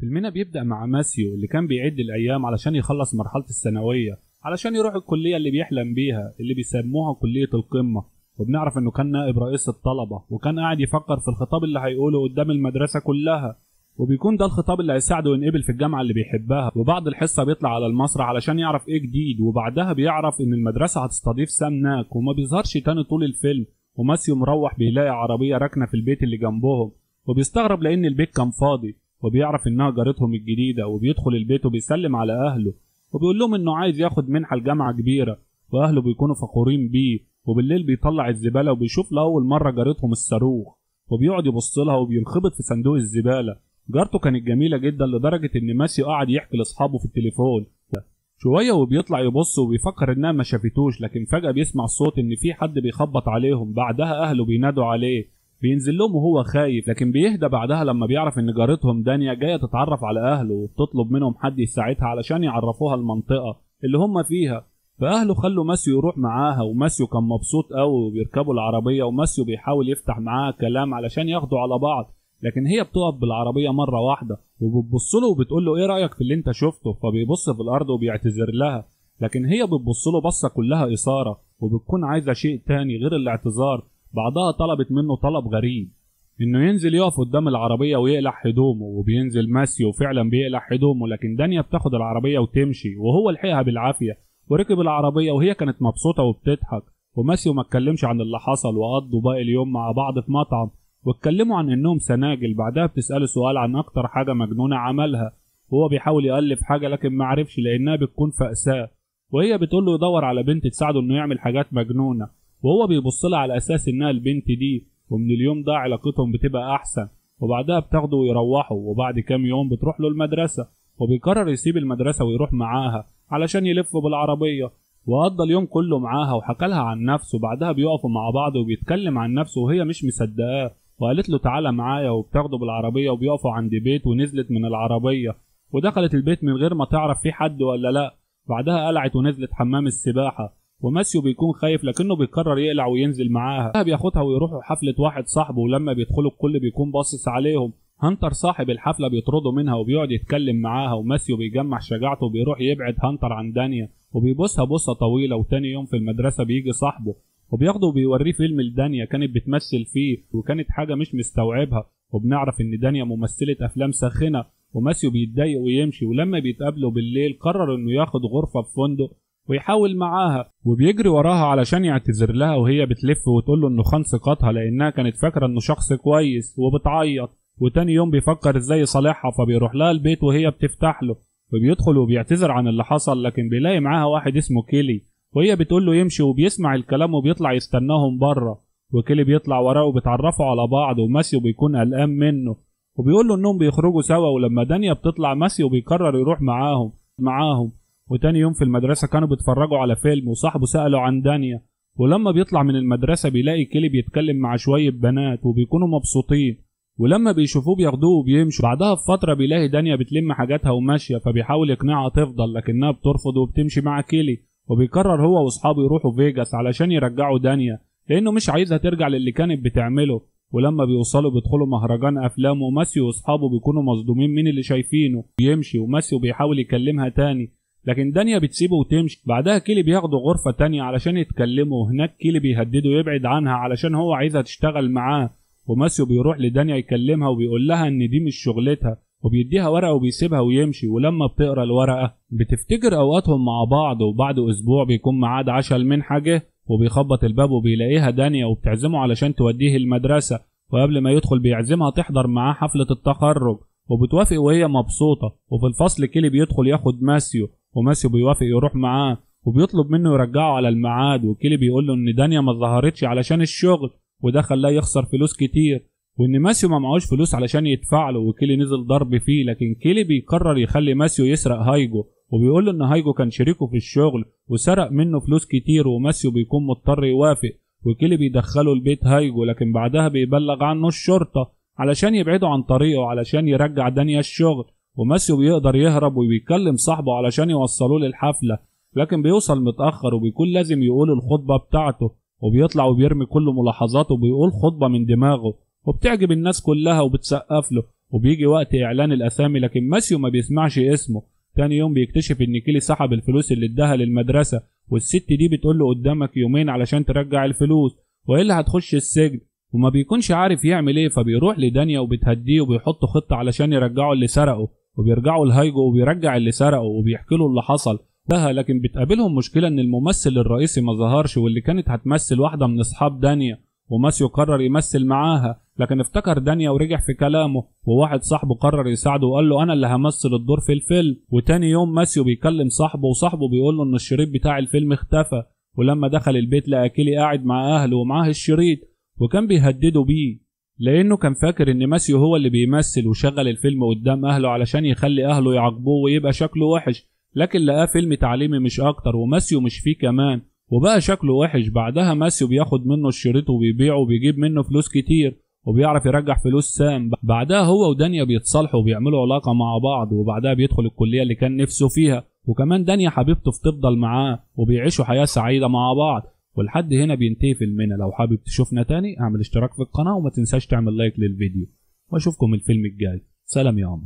فيلمنا بيبدا مع ماسيو اللي كان بيعد الايام علشان يخلص مرحله الثانويه علشان يروح الكليه اللي بيحلم بيها اللي بيسموها كليه القمه وبنعرف انه كان نائب رئيس الطلبه وكان قاعد يفكر في الخطاب اللي هيقوله قدام المدرسه كلها وبيكون ده الخطاب اللي هيساعده ينقبل في الجامعه اللي بيحبها وبعد الحصه بيطلع على المسرح علشان يعرف ايه جديد وبعدها بيعرف ان المدرسه هتستضيف سام ناك وما بيظهرش تاني طول الفيلم وماسيو مروح بيلاقي عربيه راكنه في البيت اللي جنبهم وبيستغرب لان البيت كان فاضي وبيعرف انها جارتهم الجديده وبيدخل البيت وبيسلم على اهله وبيقول لهم انه عايز ياخد منحه لجامعه كبيره واهله بيكونوا فخورين بيه وبالليل بيطلع الزباله وبيشوف لاول مره جارتهم الصاروخ وبيقعد يبص لها وبينخبط في صندوق الزباله جارته كانت جميله جدا لدرجه ان ماسيو قعد يحكي لاصحابه في التليفون شويه وبيطلع يبص وبيفكر انها ما شافتوش لكن فجاه بيسمع صوت ان في حد بيخبط عليهم بعدها اهله بينادوا عليه بينزل لهم وهو خايف لكن بيهدى بعدها لما بيعرف ان جارتهم دانيا جايه تتعرف على اهله وبتطلب منهم حد يساعدها علشان يعرفوها المنطقه اللي هم فيها فاهله خلوا ماسيو يروح معاها وماسيو كان مبسوط قوي وبيركبوا العربيه وماسيو بيحاول يفتح معاها كلام علشان ياخدوا على بعض لكن هي بتقف بالعربيه مره واحده وبتبص له وبتقول له ايه رايك في اللي انت شفته فبيبص في الارض وبيعتذر لها لكن هي بتبص له بصه كلها اثاره وبتكون عايزه شيء تاني غير الاعتذار بعدها طلبت منه طلب غريب انه ينزل يقف قدام العربيه ويقلع هدومه وبينزل ماسي وفعلا بيقلع هدومه لكن دانيا بتاخد العربيه وتمشي وهو لحقها بالعافيه وركب العربيه وهي كانت مبسوطه وبتضحك وماسيو ما اتكلمش عن اللي حصل وقضوا باقي اليوم مع بعض في مطعم واتكلموا عن انهم سناجل بعدها بتساله سؤال عن اكتر حاجه مجنونه عملها وهو بيحاول يالف حاجه لكن ما عرفش لانها بتكون فأساه وهي بتقول له يدور على بنت تساعده انه يعمل حاجات مجنونه وهو بيبص لها على اساس انها البنت دي ومن اليوم ده علاقتهم بتبقى احسن وبعدها بتاخده ويروحوا وبعد كام يوم بتروح له المدرسه وبيقرر يسيب المدرسه ويروح معاها علشان يلف بالعربيه وقضى اليوم كله معاها وحكى لها عن نفسه بعدها بيقفوا مع بعض وبيتكلم عن نفسه وهي مش مصدقاه وقالت له تعالى معايا وبتاخده بالعربيه وبيقفوا عند بيت ونزلت من العربيه ودخلت البيت من غير ما تعرف في حد ولا لا بعدها قلعت ونزلت حمام السباحه وماسيو بيكون خايف لكنه بيقرر يقلع وينزل معاها بياخدها ويروحوا حفلة واحد صاحبه ولما بيدخلوا الكل بيكون باصص عليهم هانتر صاحب الحفلة بيطرده منها وبيقعد يتكلم معاها وماسيو بيجمع شجاعته وبيروح يبعد هانتر عن دانيا وبيبصها بصة طويلة وتاني يوم في المدرسة بيجي صاحبه وبياخده وبيوريه فيلم لدانيا كانت بتمثل فيه وكانت حاجة مش مستوعبها وبنعرف إن دانيا ممثلة أفلام ساخنة وماسيو بيتضايق ويمشي ولما بيتقابلوا بالليل قرر إنه ياخد غرفة في فندق ويحاول معاها وبيجري وراها علشان يعتذر لها وهي بتلف وتقول له انه خان ثقتها لانها كانت فاكره انه شخص كويس وبتعيط وتاني يوم بيفكر ازاي يصالحها فبيروح لها البيت وهي بتفتح له وبيدخل وبيعتذر عن اللي حصل لكن بيلاقي معاها واحد اسمه كيلي وهي بتقول له يمشي وبيسمع الكلام وبيطلع يستناهم بره وكيلي بيطلع وراه وبيتعرفوا على بعض وماسيو بيكون قلقان منه وبيقول له انهم بيخرجوا سوا ولما دانيا بتطلع ماسيو بيقرر يروح معاهم معاهم وتاني يوم في المدرسة كانوا بيتفرجوا على فيلم وصاحبه سأله عن دانيا ولما بيطلع من المدرسة بيلاقي كيلي بيتكلم مع شوية بنات وبيكونوا مبسوطين ولما بيشوفوه بياخدوه وبيمشوا بعدها بفترة بيلاقي دانيا بتلم حاجاتها وماشية فبيحاول يقنعها تفضل لكنها بترفض وبتمشي مع كيلي وبيقرر هو واصحابه يروحوا فيجاس علشان يرجعوا دانيا لانه مش عايزها ترجع للي كانت بتعمله ولما بيوصلوا بيدخلوا مهرجان افلام وماسيو واصحابه بيكونوا مصدومين من اللي شايفينه بيمشي وماسيو بيحاول يكلمها تاني لكن دانيا بتسيبه وتمشي بعدها كيلي بياخده غرفة تانية علشان يتكلموا هناك كيلي بيهدده يبعد عنها علشان هو عايزها تشتغل معاه وماسيو بيروح لدانيا يكلمها وبيقول لها ان دي مش شغلتها وبيديها ورقة وبيسيبها ويمشي ولما بتقرا الورقة بتفتكر اوقاتهم مع بعض وبعد اسبوع بيكون معاد عشا المنحجة وبيخبط الباب وبيلاقيها دانيا وبتعزمه علشان توديه المدرسة وقبل ما يدخل بيعزمها تحضر معاه حفلة التخرج وبتوافق وهي مبسوطة وفي الفصل كيلي بيدخل ياخد ماسيو وماسيو بيوافق يروح معاه وبيطلب منه يرجعه على الميعاد وكيلي بيقول له ان دانيا ما ظهرتش علشان الشغل وده خلاه يخسر فلوس كتير وان ماسيو ما معهوش فلوس علشان يدفع له وكيلي نزل ضرب فيه لكن كيلي بيقرر يخلي ماسيو يسرق هايجو وبيقول له ان هايجو كان شريكه في الشغل وسرق منه فلوس كتير وماسيو بيكون مضطر يوافق وكيلي بيدخله البيت هايجو لكن بعدها بيبلغ عنه الشرطة علشان يبعده عن طريقه علشان يرجع دانيا الشغل وماسيو بيقدر يهرب وبيكلم صاحبه علشان يوصلوه للحفله لكن بيوصل متاخر وبيكون لازم يقول الخطبه بتاعته وبيطلع وبيرمي كل ملاحظاته وبيقول خطبه من دماغه وبتعجب الناس كلها وبتسقف له وبيجي وقت اعلان الاسامي لكن ماسيو ما بيسمعش اسمه تاني يوم بيكتشف ان كيلي سحب الفلوس اللي اداها للمدرسه والست دي بتقول له قدامك يومين علشان ترجع الفلوس والا هتخش السجن وما بيكونش عارف يعمل ايه فبيروح لدانيا وبتهديه وبيحط خطه علشان يرجعه اللي سرقه وبيرجعوا لهايجو وبيرجع اللي سرقه وبيحكي له اللي حصل لها لكن بتقابلهم مشكله ان الممثل الرئيسي ما ظهرش واللي كانت هتمثل واحده من اصحاب دانيا وماسيو قرر يمثل معاها لكن افتكر دانيا ورجع في كلامه وواحد صاحبه قرر يساعده وقال له انا اللي همثل الدور في الفيلم وتاني يوم ماسيو بيكلم صاحبه وصاحبه بيقول له ان الشريط بتاع الفيلم اختفى ولما دخل البيت لقى كيلي قاعد مع اهله ومعاه الشريط وكان بيهدده بيه لانه كان فاكر ان ماسيو هو اللي بيمثل وشغل الفيلم قدام اهله علشان يخلي اهله يعاقبوه ويبقى شكله وحش لكن لقاه فيلم تعليمي مش اكتر وماسيو مش فيه كمان وبقى شكله وحش بعدها ماسيو بياخد منه الشريط وبيبيعه وبيجيب منه فلوس كتير وبيعرف يرجع فلوس سام بعدها هو ودانيا بيتصالحوا وبيعملوا علاقة مع بعض وبعدها بيدخل الكلية اللي كان نفسه فيها وكمان دانيا حبيبته بتفضل معاه وبيعيشوا حياة سعيدة مع بعض والحد هنا بينتهي فيلمنا لو حابب تشوفنا تاني اعمل اشتراك في القناة وما تنساش تعمل لايك للفيديو واشوفكم الفيلم الجاي سلام يا عمر